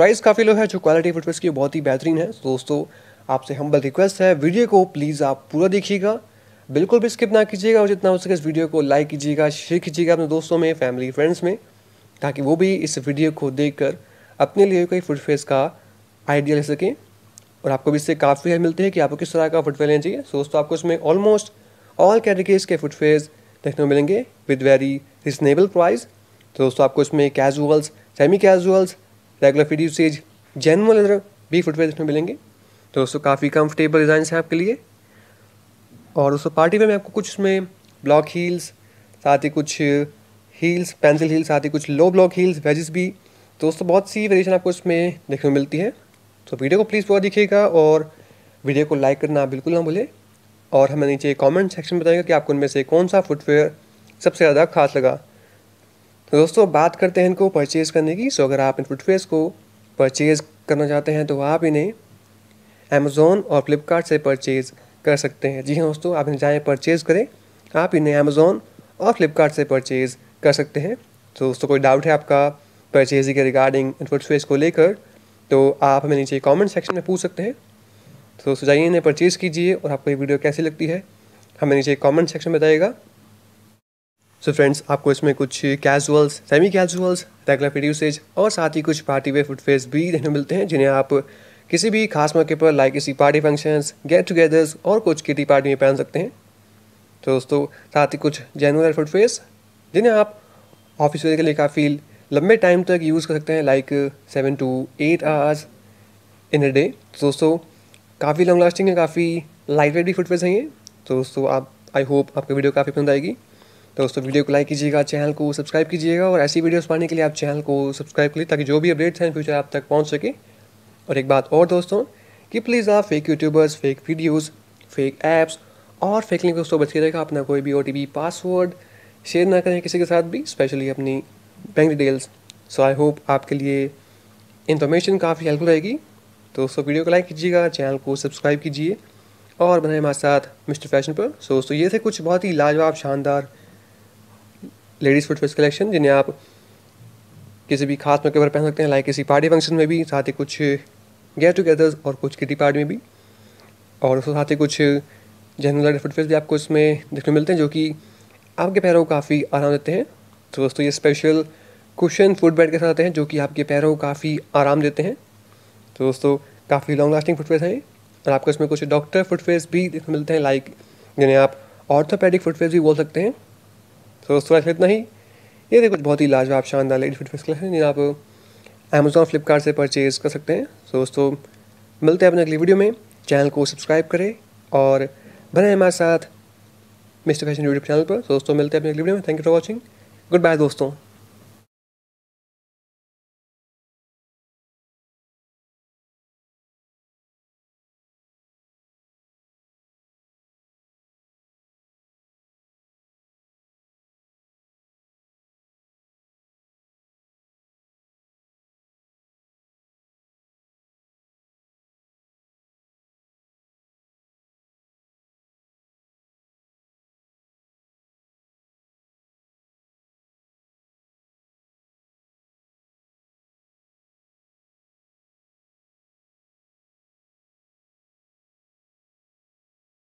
price काफ़ी लो है जो क्वालिटी फुटवेयर की बहुत ही बेहतरीन है तो दोस्तों आपसे हम्बल रिक्वेस्ट है वीडियो को प्लीज़ आप पूरा देखिएगा बिल्कुल भी स्किप ना कीजिएगा और जितना हो सके इस वीडियो को लाइक कीजिएगा शेयर कीजिएगा अपने दोस्तों में फैमिली फ्रेंड्स में ताकि वो भी इस वीडियो को देख अपने लिए कोई फुटफेस का आइडिया ले सकें और आपको भी इससे काफ़ी हेल्प मिलती है कि आपको किस तरह का फुटवेयर लेना चाहिए सो दोस्तों आपको इसमें ऑलमोस्ट ऑल कैटेगरीज के फुटवेयर देखने को मिलेंगे विद वेरी रिजनेबल प्राइस तो दोस्तों आपको इसमें casuals semi casuals regular feed usage general other भी फुटवेयर इसमें मिलेंगे तो दोस्तों काफ़ी कंफर्टेबल डिज़ाइन है आपके लिए और दोस्तों पार्टी में आपको कुछ उसमें ब्लॉक हील्स साथ ही कुछ हील्स पेंसिल हील्स साथ ही कुछ लो ब्लॉक हील्स वेजेस भी तो दोस्तों बहुत सी वेरिएशन आपको इसमें देखने को मिलती है तो वीडियो को प्लीज़ पूरा दिखेगा और वीडियो को लाइक करना बिल्कुल ना भूलें और हमें नीचे कमेंट सेक्शन में बताएंगे कि आपको उनमें से कौन सा फुटवेयर सबसे ज़्यादा खास लगा तो दोस्तों बात करते हैं इनको परचेज़ करने की सो अगर आप इन फुटवेयर्स को परचेज़ करना चाहते हैं तो आप इन्हें अमेज़ोन और फ्लिपकार्ट से परचेज़ कर सकते हैं जी हाँ दोस्तों आप इन्हें जाएँ परचेज़ करें आप इन्हें अमेज़ोन और फ्लिपकार्ट से परचेज़ कर सकते हैं तो दोस्तों कोई डाउट है आपका परचेजिंग के रिगार्डिंग इन इनफोटफेस को लेकर तो आप हमें नीचे कॉमेंट सेक्शन में पूछ सकते हैं तो दोस्तों जाइए इन्हें परचेज़ कीजिए और आपको ये वीडियो कैसी लगती है हमें नीचे कमेंट सेक्शन में बताइएगा सो so फ्रेंड्स आपको इसमें कुछ casuals semi casuals regular fit usage और साथ ही कुछ पार्टी वे फुटफेस भी देखने मिलते हैं जिन्हें आप किसी भी खास मौके पर लाइक किसी पार्टी फंक्शंस गेट टुगेदर्स और कुछ किटी पार्टी में पहन सकते हैं तो दोस्तों साथ ही कुछ जेनुअल फुटफेस जिन्हें आप ऑफिस वेयर के लिए काफ़ी लंबे टाइम तक यूज़ कर सकते हैं like seven to eight hours in a day तो दोस्तों काफ़ी लॉन्ग लास्टिंग है काफ़ी लाइट वेट भी फुटवेयर हैं ये तो दोस्तों आप आई होप आपकी वीडियो काफ़ी पसंद आएगी तो दोस्तों वीडियो को लाइक कीजिएगा चैनल को सब्सक्राइब कीजिएगा और ऐसी वीडियोस पाने के लिए आप चैनल को सब्सक्राइब करिए ताकि जो भी अपडेट्स हैं फ्यूचर आप तक पहुँच सके और एक बात और दोस्तों कि प्लीज़ आप fake YouTubers fake videos fake apps और फेक लिंक दोस्तों बच के रहेगा अपना कोई भी ओ पासवर्ड शेयर ना करें किसी के साथ भी स्पेशली अपनी bank details so I hope आपके लिए इन्फॉर्मेशन काफ़ी हेल्पफुल रहेगी तो दोस्तों वीडियो को लाइक कीजिएगा चैनल को सब्सक्राइब कीजिए और बनाए हमारे साथ मिस्टर फैशन पर सो दोस्तों ये थे कुछ बहुत ही लाजवाब शानदार लेडीज़ फुट कलेक्शन जिन्हें आप किसी भी खास मौके पर पहन सकते हैं लाइक किसी पार्टी फंक्शन में भी साथ ही कुछ गेट टुगेदर्स और कुछ किटी पार्टी में भी और उसके साथ ही कुछ जनरल फुटवेयर भी आपको इसमें देखने मिलते हैं जो कि आपके पैरों को काफ़ी आराम देते हैं तो दोस्तों ये स्पेशल कुशन फुट बेड के साथ आते हैं जो कि आपके पैरों को काफ़ी आराम देते हैं तो दोस्तों काफ़ी लॉन्ग लास्टिंग फुटफेस हैं और आपको इसमें कुछ डॉक्टर फुटवेयर भी देखने मिलते हैं लाइक जिन्हें आप ऑर्थोपेडिक फुटवेयर भी बोल सकते हैं तो दोस्तों आज इतना ही ये देखो बहुत ही लाजवाब शानदार लेडी फिट फेस कलेक्शन जिन्हें आप अमेजोन फ्लिपकार्ट से परचेज कर सकते हैं तो दोस्तों मिलते हैं अपने अगली वीडियो में चैनल को सब्सक्राइब करें और बने हमारे साथ मिस्टर फैशन यूट्यूब चैनल पर तो दोस्तों मिलते हैं अपने अगली वीडियो में thank you for watching goodbye दोस्तों